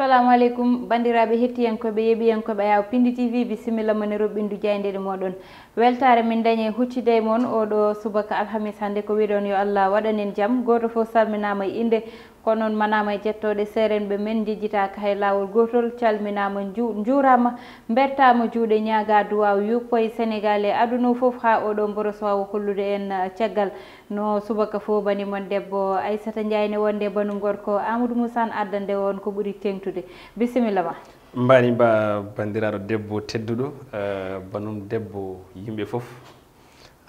assalamu aleykum bandiraɓe hettiyankoɓe yeeɓiyankoɓe ayaw pindi tv bisimilla mone roɓɓindu jayde ɗe moɗon weltare min dañe huccide moon oɗo subaka alhamis hannde ko wiɗon yo allah waɗanen jaam goto fof salminama e inde ko noon manama e jettoɗe seren ɓe men jejjitaka hay lawol gotol calminama jurama bertama juuɗe ñaga duwa yuppoye sénégal e aduna foof ha oɗo mboro sowawa hollude en uh, caggal no subaka fo banimon debbo aissata ndiayne wonde banum gorko amadou moussane addande on ko ɓuuri tengtude bisimilla ma mbani mba bandiraɗo debbo tedduɗo uh, banum debbo yimɓe foof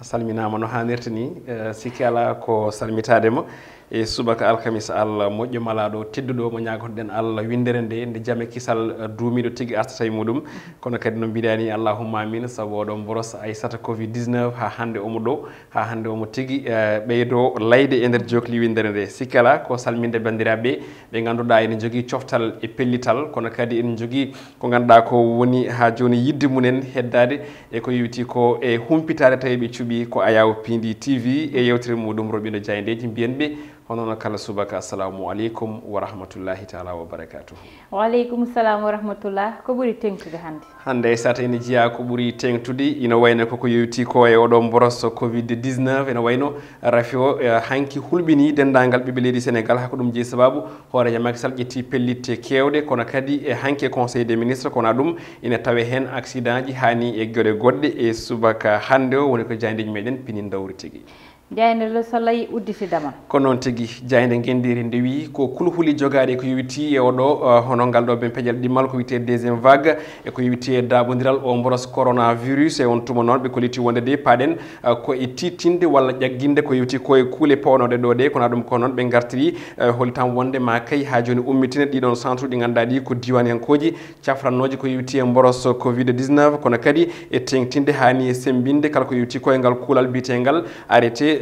salminama no hannirta ni uh, sikki ala ko salmitademo e subaka alkamisa allah moƴƴo malaɗo tedduɗo mo ñagotoɗen allah windere nde nde jaame kisal uh, duumiɗo tigui artata e muɗum kono kadi no mbiɗani allahumma amin saabu oɗon boros aysata covid 19 ha hande omo ɗo ha hande omo tigui uh, ɓeydo layde e nder jokli windere nde sikkala ko salminde bandiraɓe ɓe ganduɗa ene jogui coftal e pellital kono kadi ene jogui ko ganduɗa ko woni ha joni yidde munen heddade e ko yewti ko e humpitade tawi ɓe cuuɓi ko ayaw pindi tv e yewtere muɗum roɓino diayndeji mbiyen ɓe onoona kala subaka assalamu aleykum wa rahmatullahi taala wa barakatuhu waaleykum salam wa rahmatullah ko ɓuri tengtude hannde hannde e sata ene jeeya ko ɓuri tengtude ina wayno koko yewti ko e oɗon brosse covid 19 ene wayno rafi o eh, hanki hulɓini denndangal ɓiɓɓe leydi sénégal hako ɗum jeyi sababu hoore jamakisal ƴetti pellitte kewɗe kono kadi eh, e hanki conseil des ministres kona ɗum ina tawe heen accident ji haani e gueɗe goɗɗe e subaka hannde o woni ko jandiji meɗen pinin dawri tigui jayde lo so layi udditidama ko noon tigui jayde guendiri nde wi ko kulhuli jogaɗi ko yewiti e oɗo e, hono ngal ɗo ɓen peeñal ɗimmal ko wiyete deuxiéme vague eko yewiti e dabodiral o boros coronavirus e on tuma noon ɓe koliti wonde de paɗen e, koye titinde walla ƴagguinde ko yewiti koye kuule pownoɗe ɗo ɗe kona ɗum ko noon ɓe gartiri e, holi tan wonde ma kayi ha joni ummitine ɗiɗon centre ɗi ganduɗa ɗi ko diwanenkoji cafrannoji ko yewiti e boros covid 19 kono kadi e tengtinde hani e sembinde kala ko yewiti koyengal kuulal biyetengal arrêté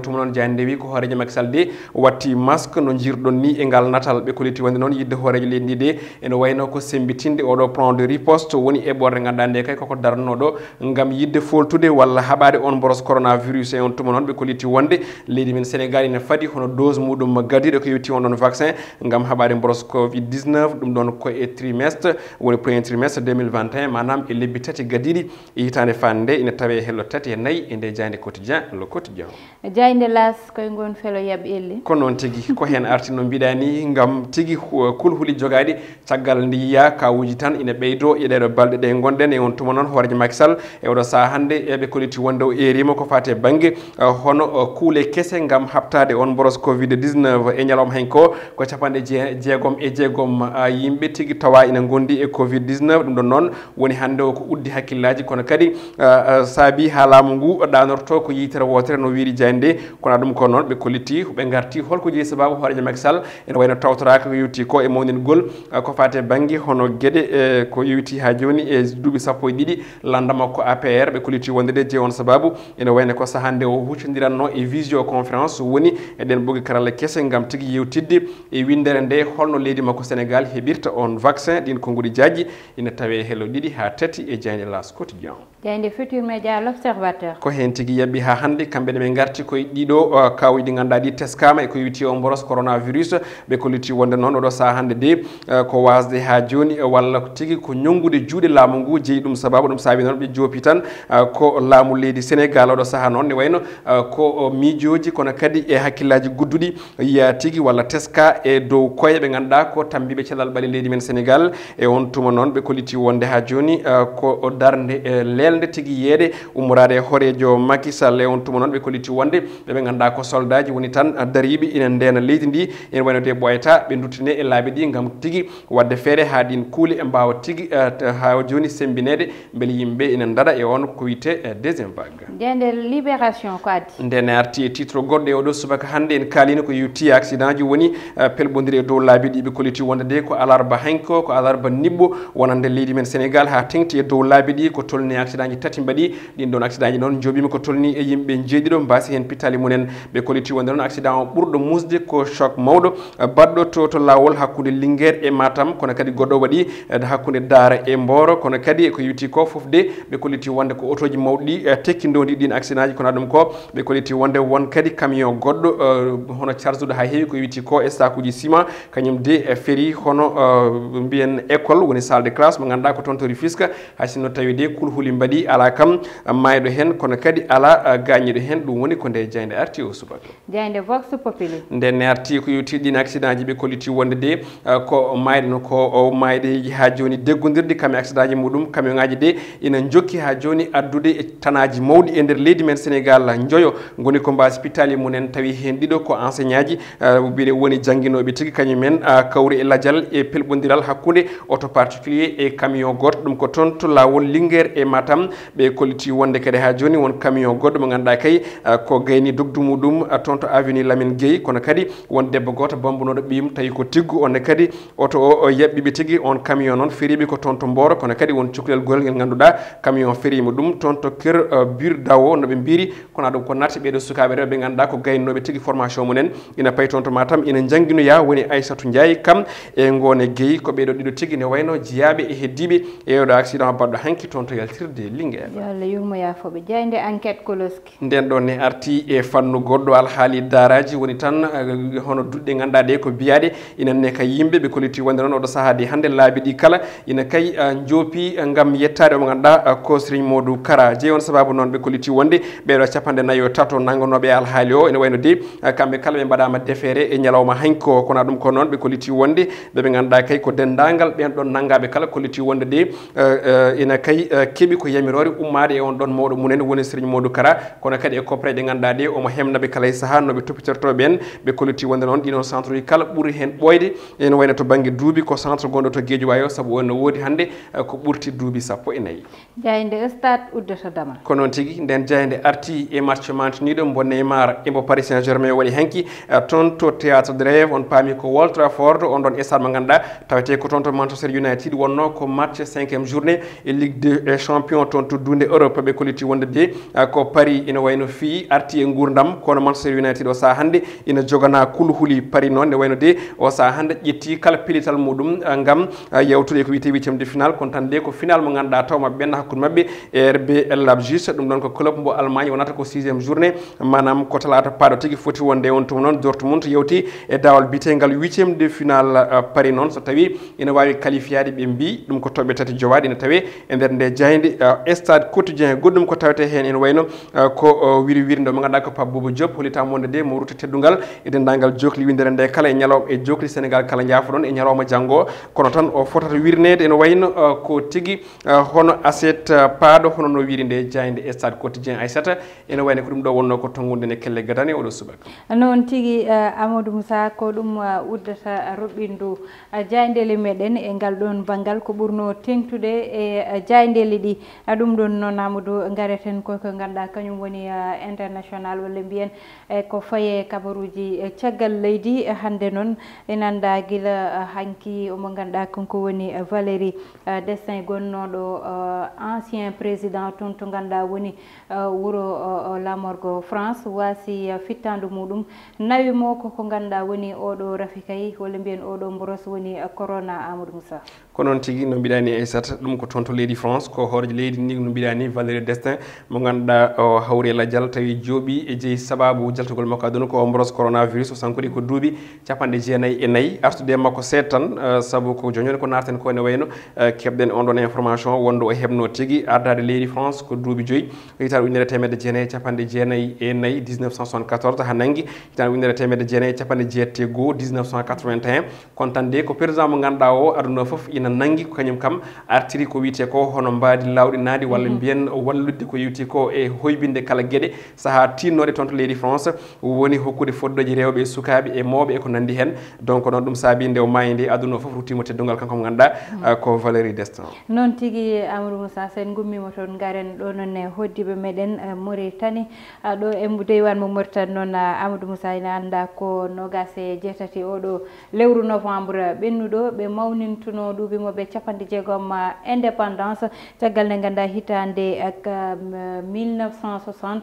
wontuma noon diane ndewi ko hoorejo makisal de watti masque no jirɗon ni e ngal natal ɓe kolliti wonde noon yidde hoorejo leydi de ene wayno ko sembitinde oɗo plan de riposte woni eɓɓore nde ganduɗa nde kay koko darno ɗo gam yidde foltude walla haɓade on boros coronavirus e on tuma noon ɓe kolliti wonde leydi men sénégal ine faadi hono dose muɗum gadiɗo ko yewti on ɗon vaccin gam haɓade boros covid 19 ɗum ɗon ko e trimestre woni premier trimestre 2021 manam e lebbi tati gadiɗi e hitande fande nde ina tawe hello tati e nayyi e nde diande quotidien le quotidien jaynde las koye ngon felo yaɓ elli ko noon tigi ko heen arti no mbiɗa ni ngam tigi kulhuli jogaaɗi caggal ndi yiya kawuji tan ina ɓeydo e ɗeɗo balɗe ɗe gonɗen e on tuma noon hoorejo makisal e oɗo saaha hannde eɓe kolliti wonde o erima ko fate bangge e hono e kuule kese ngam haɓtade on boros covid 19 e ñalawma hen ko ko capanɗe jeegom e jeegom e yimɓe tigi tawa ina gondi e covid 19 ɗum ɗon noon woni hannde o ko uddi hakkillaji kono kadi saabi haa laamu ngu ɗanorto ko yitere wotere no wiiri jaynde weeli kono ɗum ko noon ɓe kolliti ɓe garti holko jeeyi sababu hoorejo Macky Sall wayno tawtoraka ko ko e mawningol ko fate banggue hono gede ko yewti ha joni e duuɓi sappo e ɗiɗi landama ko APR ɓe kolliti wondede je on sababu ene wayno ko saaha o hucodiranno e visio conférence woni eden ɓogi karalla kese gam tigui yewtidde e windere nde holno leydi makko senegal heɓirta on vaccin din konnguɗi jaaji ina tawe hello ɗiɗi ha tati e jeyde las quotidien jeyde futur media l'observateur observateur ko hen tigui yabbi ha hannde kamɓene ɓe garti koye kawoy ɗiɗo uh, kawoy ɗi ganduɗa ɗi teskama eko yiti on boros coronavirus ɓe kolliti wonde noon oɗo saaha hande de uh, ko wasde ha joni uh, walla tigui ko ñonggude juuɗe laamu ngu jeeyi ɗum sababu ɗum saabi noon ɓe joopi tan ko laamu leydi sénégal oɗo saaha noon ne wayno ko miijoji kono kadi e hakkillaji gudduɗi yiya tigui walla teska e dow koye ɓe ganduɗa ko tambiɓe cellal ɓaali leydi men sénégal e on tuma noon ɓe kolliti wonde ha joni ko darde lelde tigui yeede umorade e, e hoorejo makisal e on tuma noon ɓe kolliti wonde ɓeɓe ganduɗa ko soldat ji woni tan dariɓe ina ndena leydi ndi ene waynote ɓoyata ɓe duttine e laabi ɗi gam tigui wadde feere ha ɗin kuuli e mbawa tigui ha joni sembinede beele yimɓe ina dara e on ko wiyte deuxiéme vague ndende libération ko addi ndene arti titre goɗɗo e oɗo subaka hannde en kaalino ko yewti accident ji woni pelbodiri e dow laabi ɗi ɓe koliti ko alarba hanko ko alarba nibbo wonande leydi men sénégal ha tengti e dow laabi ɗi ko tolni accident ji tati mbaɗi ɗin ɗon accident ji noon joɓima ko tolni e yimɓe jeeɗiɗo mbasi hen tali munen ɓe koliti wonde accident o ɓurɗo musde ko choc mawɗo baɗɗo to to lawol hakkude linguére e matam kono kadi goɗɗo waɗi eh, hakkude daara e mboro kono kadi e ko yuti ko fofde ɓe koliti wonde ko autoji mawɗi eh, tekkidondi ɗin accident ji kono ɗum ko ɓe koliti wonde won kadi camion goɗɗo eh, hono charge uɗo ha heewi ko yuti ko e sakuji ciment kañum de feri hono mbiyen école woni salle de classe mo ganduɗa ko toon to rufisque hay sinno tawi de kulhuli mbaɗi ala kam mayɗo hen kono kadi ala gañiɗo hen ɗum woni ko nde jeyde arti o subaka jeyde vox popili nden ne arti ko yewti ɗin accident ji ɓe kolliti wonde de ko mayɗe no ko o mayɗe ha joni deggodirde kam accident ji muɗum camion ŋaji de ina jokki ha joni addude e tanaji mawɗi e nder leydi men sénégal joyo goni ko mba spitali munen tawi hen ɗiɗo ko enseignant ji ɓire woni jangguinoɓe tigui kañumen kawri e ladial e pelɓodiral hakkude auto particulier e camion goɗɗo ɗum ko toon to lawol linguére e matam ɓe kolliti wonde kadi ha joni won camion goɗɗo mo ganduɗa kay ko gay ni dogdu muɗum toon to avenue lamin gueyi kono kadi won debbo goto bambunoɗo ɓiyum tawi ko tiggu onne kadi oto o yaɓɓiɓe tigui on camion noon feriɓe ko toon to mboro kono kadi won cukalel gorel ngel ganduɗa camion ferima ɗum toon to keur uh, bur dawo noɓe mbiri kono ɗum ko natti ɓeɗo sukaɓe rewɓe ganduɗa ko gaynoɓe tigui formation munen ina pay toon to matam ina jangguinoya woni aissatou ndiaye kam e gone gueyi ko ɓeɗo ɗiɗo tigui ne wayno jeeyaɓe e heddiɓe ewɗo accident baɗɗo hanki toon to yaltirde linguel yo allah yurmoya fooɓe jeyde enquête koloski nden ɗon ne arti e fannu goɗɗo alhaali daaraji woni tan eh, hono duɗɗe ganduɗa ɗe ko biyaɗe inanne ka yimɓe ɓe kolliti wonde noon oɗo saahade hannde laabi ɗi kala ina kay eh, joopi eh, gam yettade omo ganduɗa kosriñ modou kara jeyon sababu noon ɓe kolliti wonde ɓeɗo capanɗe nayyo tato nangonoɓe alhaali o ene wayno de kamɓe kala ɓe mbaɗama defere e ñalawma hanko kona ɗum ko noon ɓe kolliti wonde ɓeɓe ganduɗa kay ko dendagal ɓen ɗon nangaɓe kala kolliti wonde de ina kay keeɓi ko yamirore ummade e on ɗon mawɗo munen woni sriñ modou kara kono kadi e coprede ganduɗa ade omo hemnaɓe kala e saaha noɓe toppitorto ɓen ɓe kolliti wonde noon ɗino centre uji kala ɓuuri hen ɓoyde ene wayno to banggue duuɓi ko centre gonɗo to gueejo wayo saabu wonno woodi hande eh, ko ɓurti duuɓi sappo e nayyi jayde stade uddotodama ko noon tigui nden jayde arti e marche mantiniɗo bonne mar imbo e paris saint germain waɗi hanki eh, toon to théâtre de rêve on paami ko waltra ford on ɗon stade mo ganduɗa tawete ko toon to manchester united wonno ko matche cinquiéme journée e ligue de champion toon to dunde europe ɓe kolliti wondede eh, ko paris ina wayno fii arti e gurdam kono manchester united o saaha hannde ina jogana kulhuli pari noon nde wayno de o saaha hannde ƴetti kala pilital muɗum eh, ngam eh, yewtude ko wiyete huitiéme de final kono tan de ko final mo ganduɗa taw maɓe ɓenna hakkude maɓɓe e rb labjus ɗum ɗon ko club mbo allemagne wonata ko sixiéme journée manam ko talata paaɗo tigui foti wonde e on tuma noon dortmund yewti e dawal bitegal huitiéme de final eh, pari noon so tawi ina wawi qualifiade ɓe mbi ɗum ko toɓɓe tati jowaɗi ne tawe e nder nde jeyde stade quotidien goɗɗum ko tawete hen ene wayno ko wiri wiri ndemo wadda ko pabboubou diop holita monde de mo wurta teddugal e dendagal jokli windere nde kala e ñalawma e jokli sénégal kala jaafo ɗon e ñalawma janggo kono tan o fotata wirnede ene wayno uh, ko tigui uh, hono aset uh, paaɗo hono no wiri nde jayde e stade quotidien aissata ene wayno ko ɗum ɗo wonno ko tongude nde kelle gadane oɗo subaka noon tigui amadou moussa ko ɗum uddata roɓɓindu jayndele meɗen e ngal ɗon banggal ko ɓurno tengtude e jayndele ɗi ɗum ɗon noon amadou gareten koyko ganduɗa kañum woni international national walla mbiyen e ko faye kabaruji e caggal leydi hannde noon ene annda gila e, hanki omo ngannduɗa kanko woni e valérie destin gonnoɗo ancien président toon to ngannduɗa woni wuro lamorgo france waasi fittandu muɗum nawimo koko ngannduɗa woni oɗo rafi kay walla mbiyen oɗo mboros woni corona amadou moussa ko noon tigi no mbiɗani aissat ɗum ko toon to leydi france ko hoorejo leydi ndi no mbiɗani valérie destin mo ganduɗa o hawri e ladial tawi jooɓi e jeeyi sababu jaltugol makko aduna ko ombros coronavirus o sankori ko duuɓi capanɗe jeenayyi e nayyi e artude makko seeɗa tan euh, saabu ko joñoni ko narten ko ene wayno euh, keɓɗen on ɗon information wonde o heɓno tigi ardade leydi france ko duuɓi joyyi hitare ujunere temedde jeenayyi e capanɗe jeenayyi e nayyi 1974 ha nangui hitare ujunere temedde jeenayyi capanɗe jeettee goho 1981 kontande ko président mo ganduɗa o aduna foof ina nangi ko kañum kam artiri ko wiyete ko hono mbaadi lawɗi naadi walla mhm. mbiyen wallude ko yewti ko e hoybinde kala gueɗe saaha tinnoɗe toon to leydi france woni hokkude foddoji rewɓe sukaɓe e mawɓe eko nandi hen donc noon ɗum saabi nde o mayi nde aduna o foof ruttimo teddungal kanko mo ganduɗa mhm. euh, ko valérie destin noon tigui amadou moussa sen gummima toon garen ɗonoon e hoddiɓe meɗen euh, mauritani euh, ɗo e deywan mo mauritani noon amadou moussa ina anda ko nogas e jeetati oɗo lewru novembre ɓennuɗo ɓe mawnintuno ɗum wimoɓe capanɗe jeegom indépendance caggal nde ganduɗa hitande ak 1960 um,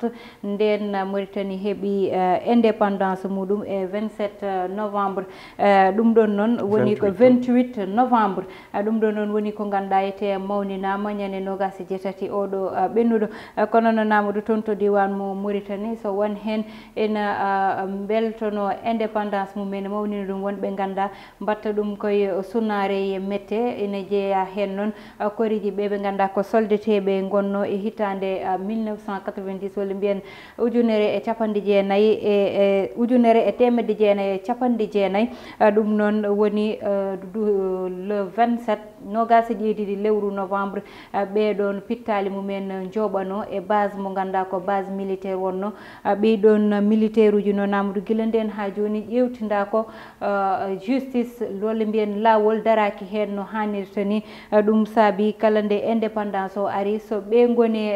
nden mauritanie heeɓi uh, indépendance muɗum e 27 novembre uh, ɗum ɗon noon woni ko 28 novembre uh, ɗum ɗon noon woni ko ganduɗa yete mawninama ñande nogase jeetati oɗo ɓennuɗo kono no namadou toon to diwan mo mauritanie so won hen ena beltono indépendance mumene mawnino ɗum wonɓe ganduɗa mbatta ɗum koye sunnareye mette ɓe ene jeeya hen noon uh, koriji ɓe ɓe ganduɗa ko soldeteɓe gonno e hitande 1990 uh, walla mbiyen ujunere e capanɗe jeenayyi e, e ujunere e temedde jeenayyi e capanɗe jeenayyi uh, ɗum noon woni le 27 nogasi ƴeeɗiɗi lewru novembre eh, ɓeɗon pittali mumen eh, joɓano e base mo ganduɗa ko base militaire wonno eh, ɓeyɗon militaire uji non amadou guila nden ha joni ƴewtida ko justice lolle mbiyen lawol daraki hen no hannirta ni ɗum saabi kala nde indépendance o ari so ɓe goni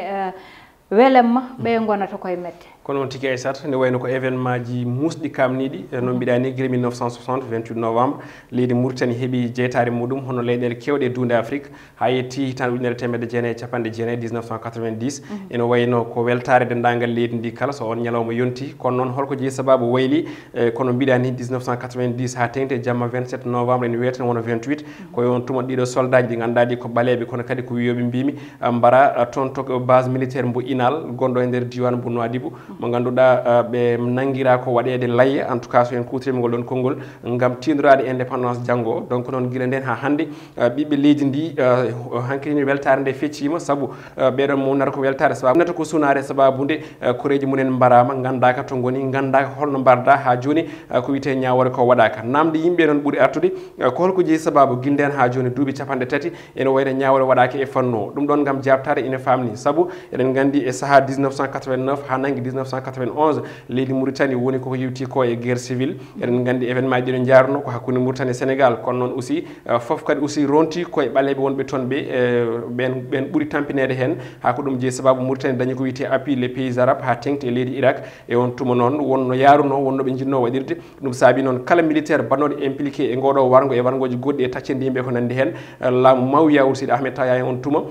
welemma ɓe mm. gonata koye mette kono on tiki aissat nde wayno ko événement ji musɗi kamniɗi e no mbiɗani gr 1960 28 novembre leydi mauritani heeɓi jeytare muɗum hono leyɗele kewɗe e dunde afrique ha yetti hitande ujunere temedde jeenayyi e capanɗe jeenayi 1990 mhm. ene wayno ko weltare dendagal leydi ndi kala so on ñalawma yonti kono noon holko jeeyi sababu wayli e kono mbiɗani 1990 ha teñte jamma 27 novembre ene wiyeten wona 28 mhm. koye on tuma ɗiɗo soldat ji ganduɗa ɗi ko ɓaleɓe kono kadi ko wiyoɓe mbimi mbara toon to base militaire mbo inal gonɗo e nder diwan bo noi dibou mo ngannduɗa uh, ɓe nangira ko waɗede layya en tout cas so en kutirimigol ɗon konngol ngam tinndorade indépendance janngo donc noon gila nden ha hannde uh, ɓiɓɓe leydi ndi uh, hankkadini weltare nde feccima saabu ɓeɗon mumnata ko weltare sababu nata ko suunare sababude koreji munen mbarama ngandaka to goni ngandaka holno mbarda ha joni ko wiyete ñawore ko waɗaka namde yimɓe noon ɓuuri artude ko holko jeeyi sababu gila nden ha joni duuɓi capanɗe tati ene wayno ñawore waɗaka e fannu o ɗum ɗon gam jabtare ina famni saabu eɗen gandi e saaha 1989 ha nangue 1991 leydi mauritanie woni koko yewti ko e guerre civil eɗen gandi événement ji ɗo jarno ko hakkude mauritanie e sénégal kono noon aussi euh, foof kadi aussi ronti koye ɓaleɓe wonɓe toon ɓe euh, ɓen ɓen ɓuuri tampinede hen ha ko ɗum jeeyi sababu mauritanie dañi ko wiyete appui les pays arabe ha tengti e leydi irak e on tuma noon wonno yaruno wonno ɓe jinno waɗirde ɗum saabi noon kala militaire bannoɗo impliqué e ngoɗo wargo e wargoji goɗɗi e taccendi yimɓe ko nandi hen euh, laamu mawiya ursiɗa ahmed taya e on tuma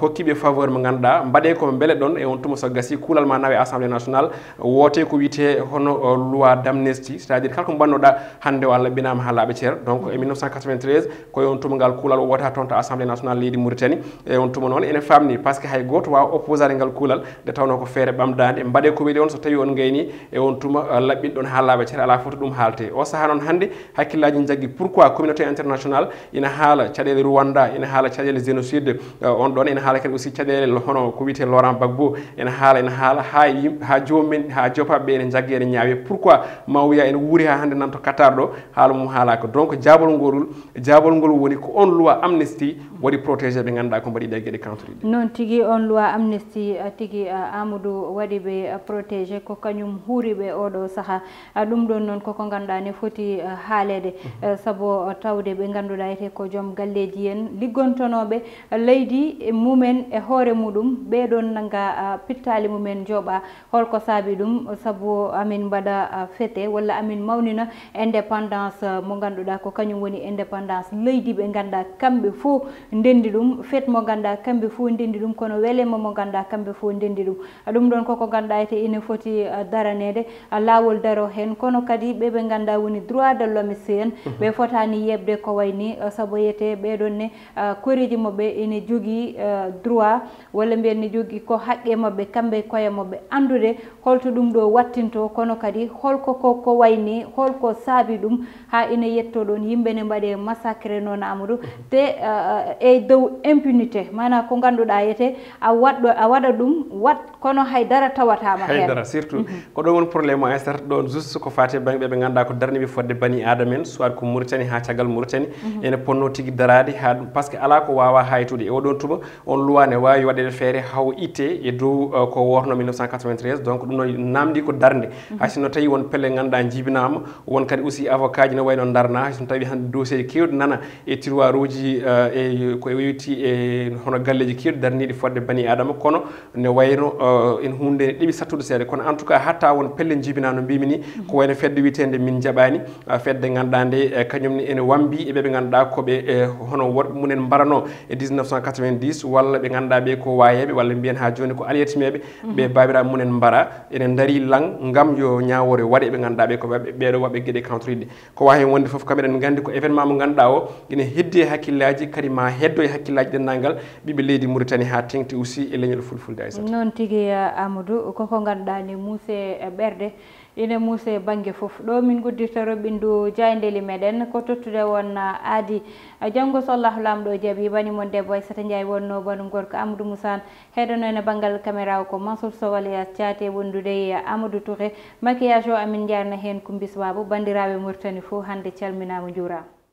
hokkiɓe faveur mo ganduɗa mbaɗe ko beele ɗon e on tuma so gasi kuulal ma nawe assemblé national international woote ko wite hono uh, loi d' cest c' à dire kala ko mbannoɗa hannde o allah ɓinama ha laaɓa ceer donc e 1993 mm-hmm. koye on tumangal kuulal o wota toon to assemblé nationale leydi mauritanie e on tuma noon ene famni par ce que hay goto wawa opposade ngal kuulal nde tawno ko feere ɓamdade e mbaɗe ko weeli on so tawi on gayni e on tuma uh, laɓɓinɗon ha laaɓa ceer ala foti ɗum haalte o saaha noon hannde hakkillaji jaggi pourquoi communauté international ina haala caɗele rwanda ina haala caɗele génocide uh, on ɗon ina haala kadi aussi caɗele hono ko wiyete laurent bagbo ina haala ina haala ha ha jomumen ha jopaɓeɓe ene jaggue ene ñawe pourquoi ma wiya ene wuuri ha hande nanto qatar ɗo haala mum haalaka donc jabol ngolul jabol ngol woni ko on loi amnesty waɗi protégé ɓe ganduɗa ko mbaɗi ɗe gueɗe cantoriɗe noon tigui on loi amnesty tigui amadou waɗi ɓe protégé ko kañum huuriɓe oɗo saaha ɗum ɗon noon koko ganduɗa ne foti haalede mhm. saabu tawde ɓe ganduɗa ete ko joom galleji en liggontonoɓe leydi mumen e hoore muɗum ɓeɗon nanga pittali mumen jooɓa holko ko saabi ɗum sabu amin mbaɗa fete walla amin mawnina indépendance mo ganduɗa ko kañum woni indépendance leydi ɓe ganduɗa kamɓe fof ndendi ɗum fete mo ganduɗa kamɓe fof ndendi ɗum kono welema mo ganduɗa kamɓe fof ndendi ɗum ɗum ɗon koko ganduɗa ete ina foti daranede lawol daro hen kono kadi ɓe ɓe ganduɗa woni droit de l' homme si en mhm. ɓe fotani yeɓde ko way ni saabu yete ɓeɗon ne koriji mabɓe ene jogui droit walla mbiyen ne jogui ko haqqe mabɓe kamɓe koye mabɓe andude holto ɗum ɗo wattinto kono kadi holko koko wayni holko saabi ɗum ha ina yetto ɗon yimɓe ne mbaɗe massacré noon amadou te e dow impunité mana ko ganduɗa yete a waɗɗo a waɗa ɗum wat kono hay dara tawatama hedara surtout mhm. ko ɗo won probléme o estata ɗon juste ko fate ban ɓeɓe ganduɗa ko darniɓe fodde bani adam en soit ko mouritani ha caggal mouritani mhm. ene ponno tigui darade ha ɗum par ce que ala ko wawa haytude e oɗon tuba on loi ne wawi waɗede feere haw itte e dow euh, ko worno 1993 donc ɗum noon namdi ko darde haysino tawi won pelle ganduɗa jibinama won kadi aussi avocat ji ne wayno darna haysono tawi hande dossier ji kewɗi nana e tiroir uji eh, e ko e yewti e hono galleji kewɗi darniɗi fodde bani adama kono ne wayno eh, en hunde ne ɗeɓi sattude seeɗa kono en tout cas hatta won pelle jibina no mbimi ni ko wayno fedde witede min jaɓani eh, fedde ganduɗa nde kañumne ene wambi e ɓeɓe ganduɗa koɓe hono woɗɓe mumen mbarano e 1990 walla ɓe ganduɗa ɓe ko wayeɓe walla mbiyen ha joni ko aliyatimeɓe ɓe babiraɓe munen mbara ene ndari lang ngam yo ñawore waɗe ɓe ganduɗa ɓe ko ɓeɗo waɓe gueɗe contrude ko wawi hen wonde foof kam eɗen gandi ko événement mo ganduɗa o ene heddi e hakkillaji kadi ma heddo e hakkillaji dendagal ɓiɓe leydi mauritanie ha tengti aussi e leñol fulfulde aysat noon tigui amadou koko ganduɗa ni muuse ɓerde ina muuse bange fof ɗo min gudditoro ɓinndu jayndeli meɗen ko tottude won uh, aadi uh, janngo sollahu lamɗo jaabi banimon debbo aysata ndiay wonno banum gorko amadou moussan heɗono ene banngal caméra o ko mansour sowalaya thiate wonndude e amadou touré maquillage o amin jarna heen koumbis waabo banndiraaɓe mauritani fof hannde calminaama juuraama